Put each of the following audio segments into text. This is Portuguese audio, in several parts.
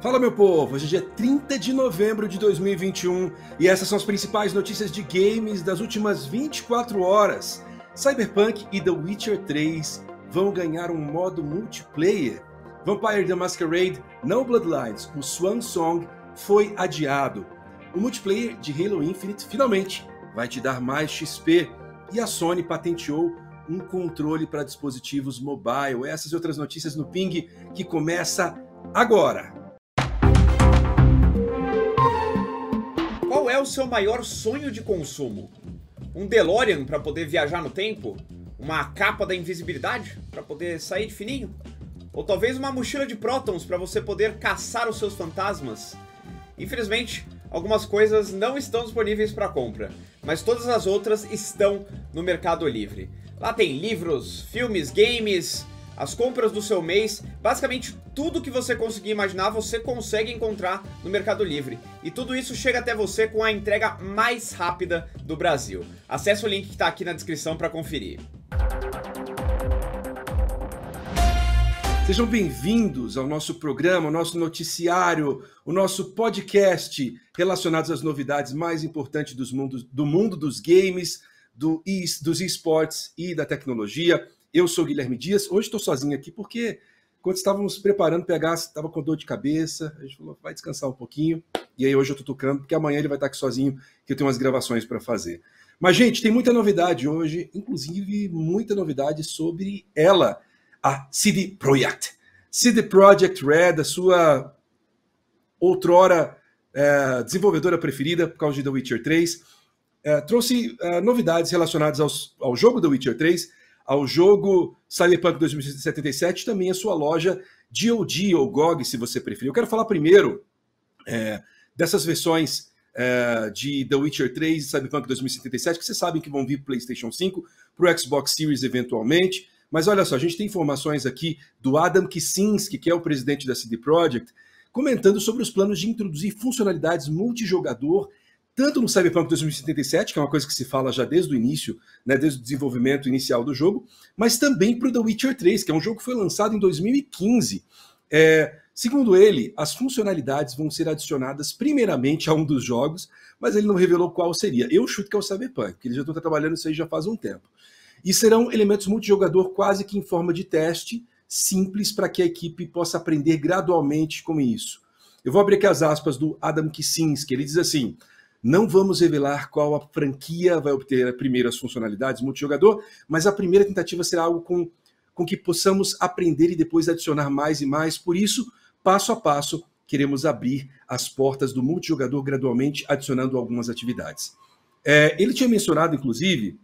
Fala, meu povo! Hoje é dia 30 de novembro de 2021 e essas são as principais notícias de games das últimas 24 horas. Cyberpunk e The Witcher 3 vão ganhar um modo multiplayer. Vampire the Masquerade No Bloodlines, o Swan Song, foi adiado. O multiplayer de Halo Infinite finalmente vai te dar mais XP e a Sony patenteou um controle para dispositivos mobile. Essas e outras notícias no Ping que começa agora. é o seu maior sonho de consumo? Um DeLorean para poder viajar no tempo? Uma capa da invisibilidade para poder sair de fininho? Ou talvez uma mochila de prótons para você poder caçar os seus fantasmas? Infelizmente, algumas coisas não estão disponíveis para compra, mas todas as outras estão no Mercado Livre. Lá tem livros, filmes, games, as compras do seu mês, basicamente tudo que você conseguir imaginar você consegue encontrar no Mercado Livre. E tudo isso chega até você com a entrega mais rápida do Brasil. Acesse o link que está aqui na descrição para conferir. Sejam bem-vindos ao nosso programa, ao nosso noticiário, o nosso podcast relacionados às novidades mais importantes dos mundos, do mundo dos games, do e, dos esportes e da tecnologia. Eu sou Guilherme Dias. Hoje estou sozinho aqui porque quando estávamos preparando pegar, estava com dor de cabeça. A gente falou, vai descansar um pouquinho. E aí hoje eu estou tocando porque amanhã ele vai estar aqui sozinho, que eu tenho umas gravações para fazer. Mas gente, tem muita novidade hoje, inclusive muita novidade sobre ela, a CD Projekt. CD Projekt Red, a sua outrora é, desenvolvedora preferida por causa de The Witcher 3. É, eh, trouxe é, novidades relacionadas aos, ao jogo The Witcher 3 ao jogo Cyberpunk 2077, também a sua loja GOG ou GOG, se você preferir. Eu quero falar primeiro é, dessas versões é, de The Witcher 3 e Cyberpunk 2077, que vocês sabem que vão vir para o PlayStation 5, para o Xbox Series eventualmente. Mas olha só, a gente tem informações aqui do Adam Kicinski, que é o presidente da CD Projekt, comentando sobre os planos de introduzir funcionalidades multijogador tanto no Cyberpunk 2077, que é uma coisa que se fala já desde o início, né, desde o desenvolvimento inicial do jogo, mas também para o The Witcher 3, que é um jogo que foi lançado em 2015. É, segundo ele, as funcionalidades vão ser adicionadas primeiramente a um dos jogos, mas ele não revelou qual seria. Eu chuto que é o Cyberpunk, que eles já estão trabalhando isso aí já faz um tempo. E serão elementos multijogador quase que em forma de teste, simples para que a equipe possa aprender gradualmente com isso. Eu vou abrir aqui as aspas do Adam Kicinski. ele diz assim... Não vamos revelar qual a franquia vai obter primeiro as funcionalidades multijogador, mas a primeira tentativa será algo com, com que possamos aprender e depois adicionar mais e mais. Por isso, passo a passo, queremos abrir as portas do multijogador gradualmente, adicionando algumas atividades. É, ele tinha mencionado, inclusive,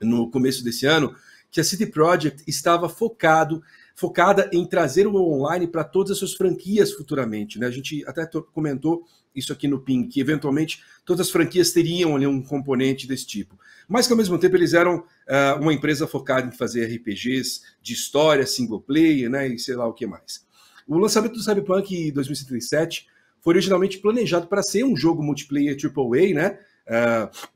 no começo desse ano, que a City Project estava focado focada em trazer o online para todas as suas franquias futuramente. Né? A gente até comentou isso aqui no PIN, que eventualmente todas as franquias teriam ali um componente desse tipo. Mas que ao mesmo tempo eles eram uh, uma empresa focada em fazer RPGs de história, single player, né? E sei lá o que mais. O lançamento do Cyberpunk 2077 foi originalmente planejado para ser um jogo multiplayer AAA, né? Uh,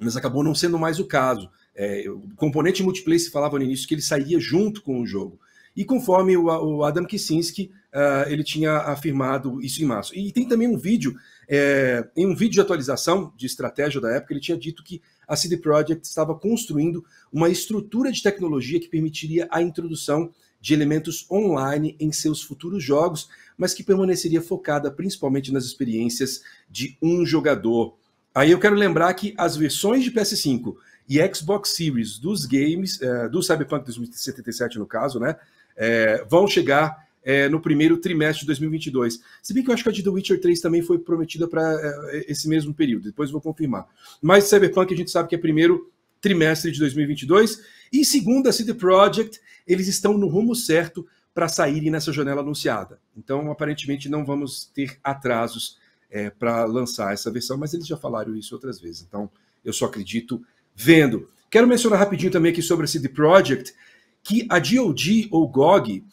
mas acabou não sendo mais o caso. É, o componente multiplayer se falava no início que ele saía junto com o jogo. E conforme o, o Adam Kicinski, uh, eh, ele tinha afirmado isso em março. E tem também um vídeo, é, em um vídeo de atualização de estratégia da época, ele tinha dito que a CD Projekt estava construindo uma estrutura de tecnologia que permitiria a introdução de elementos online em seus futuros jogos, mas que permaneceria focada principalmente nas experiências de um jogador. Aí eu quero lembrar que as versões de PS5 e Xbox Series dos games, eh, do Cyberpunk 2077 no caso, né, é, vão chegar é, no primeiro trimestre de 2022. Se bem que eu acho que a de The Witcher 3 também foi prometida para é, esse mesmo período, depois vou confirmar. Mas Cyberpunk a gente sabe que é primeiro trimestre de 2022. E segundo a CD Projekt, eles estão no rumo certo para saírem nessa janela anunciada. Então, aparentemente, não vamos ter atrasos é, para lançar essa versão, mas eles já falaram isso outras vezes. Então, eu só acredito vendo. Quero mencionar rapidinho também aqui sobre a CD Projekt que a DOD ou GOG,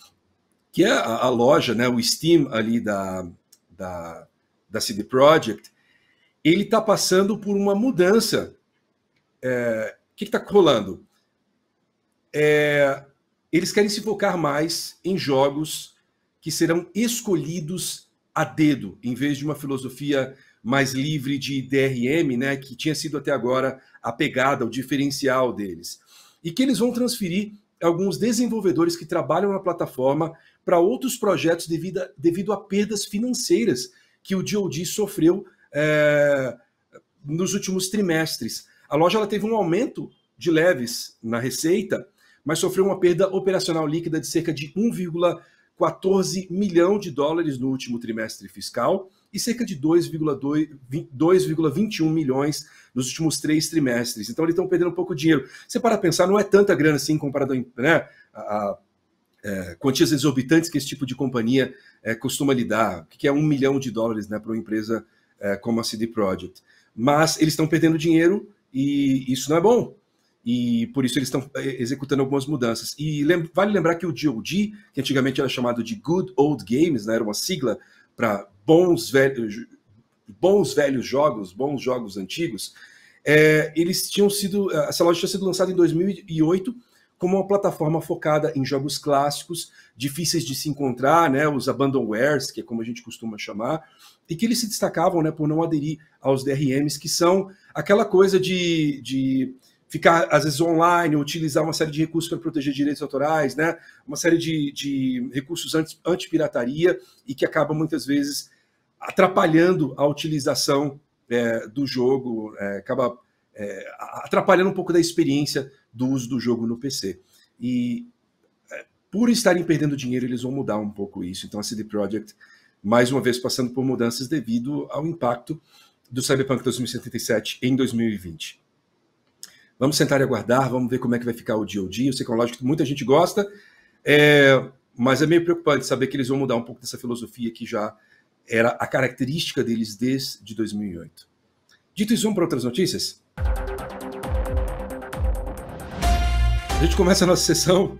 que é a, a loja, né, o Steam ali da, da, da CD Projekt, ele está passando por uma mudança. O é, que está rolando? É, eles querem se focar mais em jogos que serão escolhidos a dedo, em vez de uma filosofia mais livre de DRM, né, que tinha sido até agora a pegada, o diferencial deles. E que eles vão transferir alguns desenvolvedores que trabalham na plataforma para outros projetos devido a, devido a perdas financeiras que o DoD sofreu é, nos últimos trimestres. A loja teve um aumento de leves na receita, mas sofreu uma perda operacional líquida de cerca de 1,1 14 milhões de dólares no último trimestre fiscal e cerca de 2,21 milhões nos últimos três trimestres. Então, eles estão perdendo um pouco de dinheiro. Você para pensar, não é tanta grana assim comparado né, a, a é, quantias exorbitantes que esse tipo de companhia é, costuma lidar, que é um milhão de dólares né, para uma empresa é, como a CD Projekt. Mas eles estão perdendo dinheiro e isso não é bom e por isso eles estão eh, executando algumas mudanças. E lem vale lembrar que o GOG, que antigamente era chamado de Good Old Games, né, era uma sigla para bons, velho, bons velhos jogos, bons jogos antigos, é, eles tinham sido, eh, essa loja tinha sido lançada em 2008 como uma plataforma focada em jogos clássicos, difíceis de se encontrar, né, os abandonwares, que é como a gente costuma chamar, e que eles se destacavam né, por não aderir aos DRMs, que são aquela coisa de, de ficar, às vezes, online, utilizar uma série de recursos para proteger direitos autorais, né? uma série de, de recursos anti, pirataria e que acaba, muitas vezes, atrapalhando a utilização é, do jogo, é, acaba é, atrapalhando um pouco da experiência do uso do jogo no PC. E é, por estarem perdendo dinheiro, eles vão mudar um pouco isso. Então, a CD Projekt, mais uma vez, passando por mudanças devido ao impacto do Cyberpunk 2077 em 2020. Vamos sentar e aguardar, vamos ver como é que vai ficar o dia a dia. Eu sei que é um lógico que muita gente gosta, é, mas é meio preocupante saber que eles vão mudar um pouco dessa filosofia que já era a característica deles desde 2008. Dito isso, vamos para outras notícias? A gente começa a nossa sessão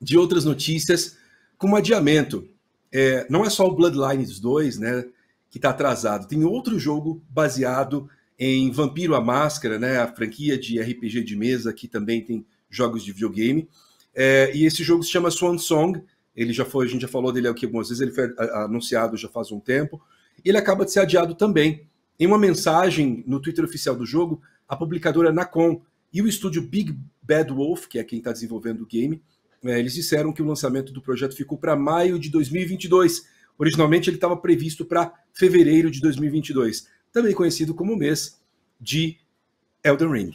de outras notícias com um adiamento. É, não é só o Bloodlines 2, né, que está atrasado. Tem outro jogo baseado em Vampiro a Máscara, né, a franquia de RPG de mesa que também tem jogos de videogame. É, e esse jogo se chama Swan Song. Ele já foi, a gente já falou dele aqui algumas vezes, ele foi anunciado já faz um tempo. Ele acaba de ser adiado também. Em uma mensagem no Twitter oficial do jogo, a publicadora Nacon e o estúdio Big Bad Wolf, que é quem está desenvolvendo o game, é, eles disseram que o lançamento do projeto ficou para maio de 2022. Originalmente ele estava previsto para fevereiro de 2022 também conhecido como o mês de Elden Ring.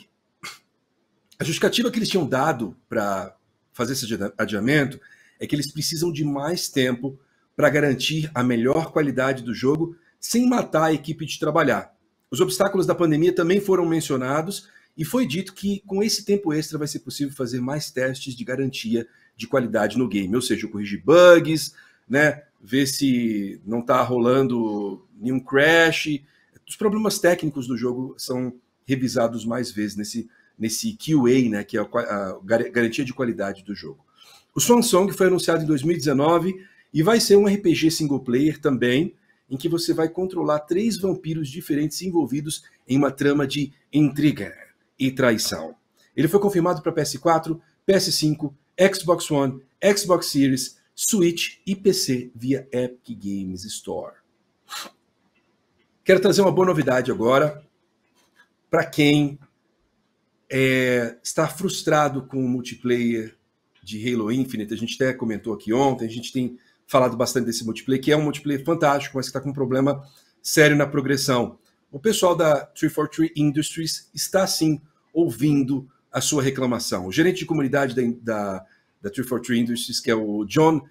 A justificativa que eles tinham dado para fazer esse adiamento é que eles precisam de mais tempo para garantir a melhor qualidade do jogo sem matar a equipe de trabalhar. Os obstáculos da pandemia também foram mencionados e foi dito que com esse tempo extra vai ser possível fazer mais testes de garantia de qualidade no game, ou seja, corrigir bugs, né, ver se não está rolando nenhum crash, os problemas técnicos do jogo são revisados mais vezes nesse, nesse QA, né, que é a, a garantia de qualidade do jogo. O Swan Song foi anunciado em 2019 e vai ser um RPG single player também, em que você vai controlar três vampiros diferentes envolvidos em uma trama de intriga e traição. Ele foi confirmado para PS4, PS5, Xbox One, Xbox Series, Switch e PC via Epic Games Store. Quero trazer uma boa novidade agora para quem é, está frustrado com o multiplayer de Halo Infinite. A gente até comentou aqui ontem, a gente tem falado bastante desse multiplayer, que é um multiplayer fantástico, mas que está com um problema sério na progressão. O pessoal da 343 Industries está sim ouvindo a sua reclamação. O gerente de comunidade da, da, da 343 Industries, que é o John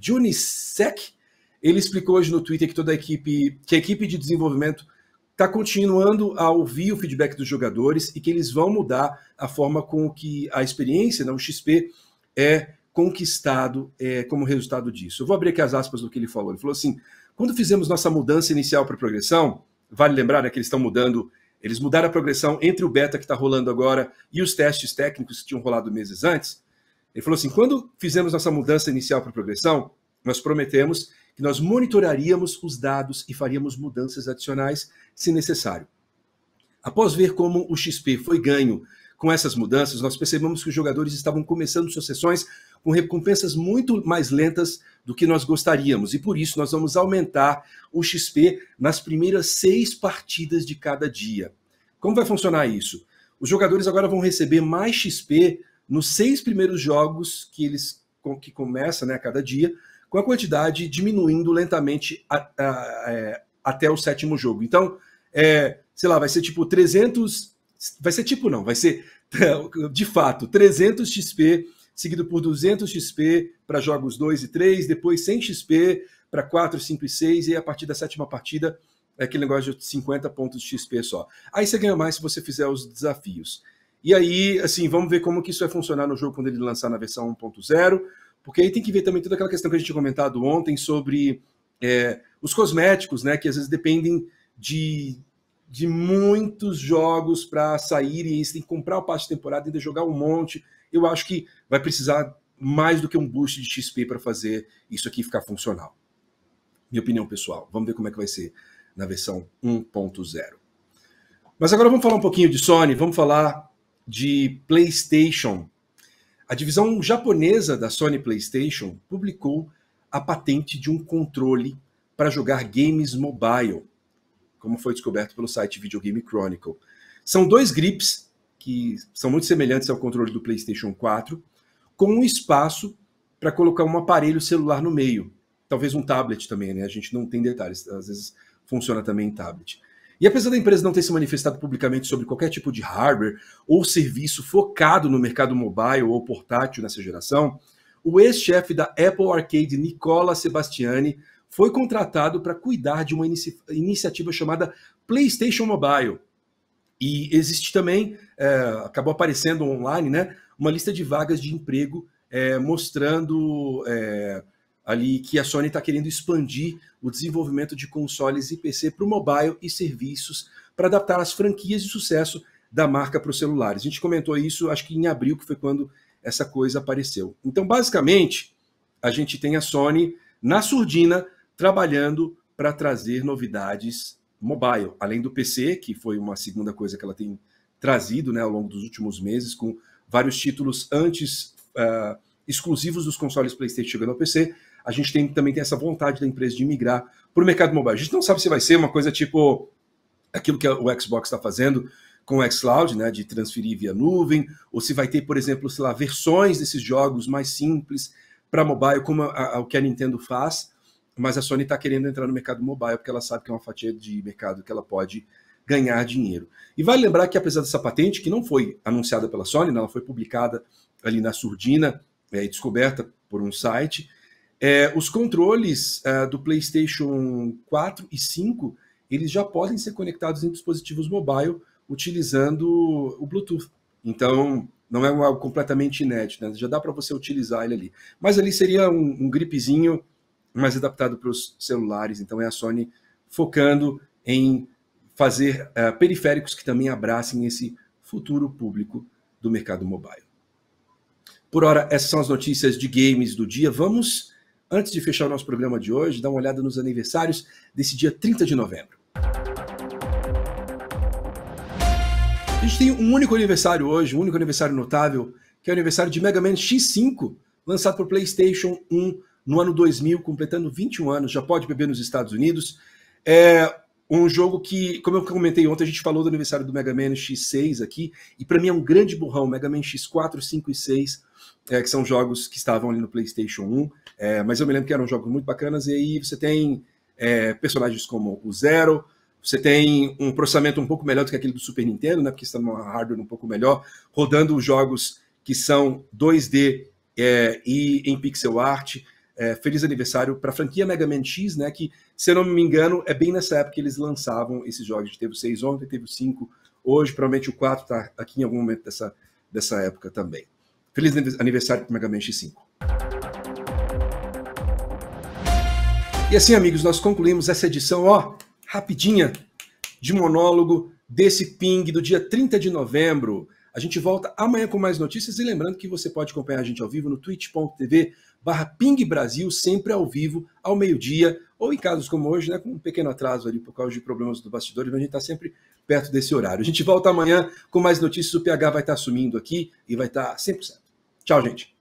Junisek, ele explicou hoje no Twitter que toda a equipe, que a equipe de desenvolvimento está continuando a ouvir o feedback dos jogadores e que eles vão mudar a forma com que a experiência, não, né, o XP, é conquistado é, como resultado disso. Eu vou abrir aqui as aspas do que ele falou. Ele falou assim: quando fizemos nossa mudança inicial para progressão, vale lembrar né, que eles estão mudando, eles mudaram a progressão entre o beta que está rolando agora e os testes técnicos que tinham rolado meses antes. Ele falou assim: quando fizemos nossa mudança inicial para progressão, nós prometemos que nós monitoraríamos os dados e faríamos mudanças adicionais se necessário. Após ver como o XP foi ganho com essas mudanças, nós percebemos que os jogadores estavam começando suas sessões com recompensas muito mais lentas do que nós gostaríamos, e por isso nós vamos aumentar o XP nas primeiras seis partidas de cada dia. Como vai funcionar isso? Os jogadores agora vão receber mais XP nos seis primeiros jogos que eles que começam, né, a cada dia, com a quantidade diminuindo lentamente a, a, a, é, até o sétimo jogo. Então, é, sei lá, vai ser tipo 300. Vai ser tipo, não, vai ser de fato 300 XP, seguido por 200 XP para jogos 2 e 3, depois 100 XP para 4, 5 e 6, e a partir da sétima partida é aquele negócio de 50 pontos de XP só. Aí você ganha mais se você fizer os desafios. E aí, assim, vamos ver como que isso vai funcionar no jogo quando ele lançar na versão 1.0. Porque aí tem que ver também toda aquela questão que a gente tinha comentado ontem sobre é, os cosméticos, né? Que às vezes dependem de, de muitos jogos para sair e eles têm que comprar o passe de temporada e ainda jogar um monte. Eu acho que vai precisar mais do que um boost de XP para fazer isso aqui ficar funcional. Minha opinião pessoal. Vamos ver como é que vai ser na versão 1.0. Mas agora vamos falar um pouquinho de Sony, vamos falar de PlayStation. A divisão japonesa da Sony PlayStation publicou a patente de um controle para jogar games mobile, como foi descoberto pelo site videogame Chronicle. São dois grips que são muito semelhantes ao controle do PlayStation 4, com um espaço para colocar um aparelho celular no meio. Talvez um tablet também, né? A gente não tem detalhes, às vezes funciona também em tablet. E apesar da empresa não ter se manifestado publicamente sobre qualquer tipo de hardware ou serviço focado no mercado mobile ou portátil nessa geração, o ex-chefe da Apple Arcade, Nicola Sebastiani, foi contratado para cuidar de uma inici iniciativa chamada PlayStation Mobile. E existe também, é, acabou aparecendo online, né, uma lista de vagas de emprego é, mostrando é, ali que a Sony está querendo expandir o desenvolvimento de consoles e PC para o mobile e serviços para adaptar as franquias de sucesso da marca para os celulares. A gente comentou isso, acho que em abril, que foi quando essa coisa apareceu. Então, basicamente, a gente tem a Sony na surdina trabalhando para trazer novidades mobile, além do PC, que foi uma segunda coisa que ela tem trazido né, ao longo dos últimos meses, com vários títulos antes uh, exclusivos dos consoles PlayStation chegando ao PC, a gente tem, também tem essa vontade da empresa de migrar para o mercado mobile. A gente não sabe se vai ser uma coisa tipo aquilo que o Xbox está fazendo com o xCloud, né, de transferir via nuvem, ou se vai ter, por exemplo, sei lá, versões desses jogos mais simples para mobile, como a, a, o que a Nintendo faz, mas a Sony está querendo entrar no mercado mobile, porque ela sabe que é uma fatia de mercado que ela pode ganhar dinheiro. E vale lembrar que, apesar dessa patente, que não foi anunciada pela Sony, né, ela foi publicada ali na surdina, é, descoberta por um site, é, os controles é, do PlayStation 4 e 5 eles já podem ser conectados em dispositivos mobile utilizando o Bluetooth. Então, não é algo completamente inédito, né? já dá para você utilizar ele ali. Mas ali seria um, um gripezinho mais adaptado para os celulares, então é a Sony focando em fazer uh, periféricos que também abracem esse futuro público do mercado mobile. Por hora, essas são as notícias de games do dia. Vamos antes de fechar o nosso programa de hoje, dá uma olhada nos aniversários desse dia 30 de novembro. A gente tem um único aniversário hoje, um único aniversário notável, que é o aniversário de Mega Man X5, lançado por PlayStation 1 no ano 2000, completando 21 anos, já pode beber nos Estados Unidos. É um jogo que, como eu comentei ontem, a gente falou do aniversário do Mega Man X6 aqui, e para mim é um grande burrão. Mega Man X4, 5 e 6 é, que são jogos que estavam ali no PlayStation 1, é, mas eu me lembro que eram jogos muito bacanas. E aí você tem é, personagens como o Zero, você tem um processamento um pouco melhor do que aquele do Super Nintendo, né, porque está numa hardware um pouco melhor, rodando jogos que são 2D é, e em pixel art. É, feliz aniversário para a franquia Mega Man X, né, que, se eu não me engano, é bem nessa época que eles lançavam esses jogos. teve o 6 ontem, teve o 5 hoje, provavelmente o 4 está aqui em algum momento dessa, dessa época também. Feliz aniversário para o Mega Man X5. E assim, amigos, nós concluímos essa edição, ó, rapidinha, de monólogo desse ping do dia 30 de novembro. A gente volta amanhã com mais notícias e lembrando que você pode acompanhar a gente ao vivo no twitch.tv barra Ping Brasil, sempre ao vivo, ao meio-dia, ou em casos como hoje, né, com um pequeno atraso ali por causa de problemas do bastidor, mas a gente está sempre perto desse horário. A gente volta amanhã com mais notícias, o PH vai estar tá assumindo aqui e vai estar tá 100%. Tchau, gente.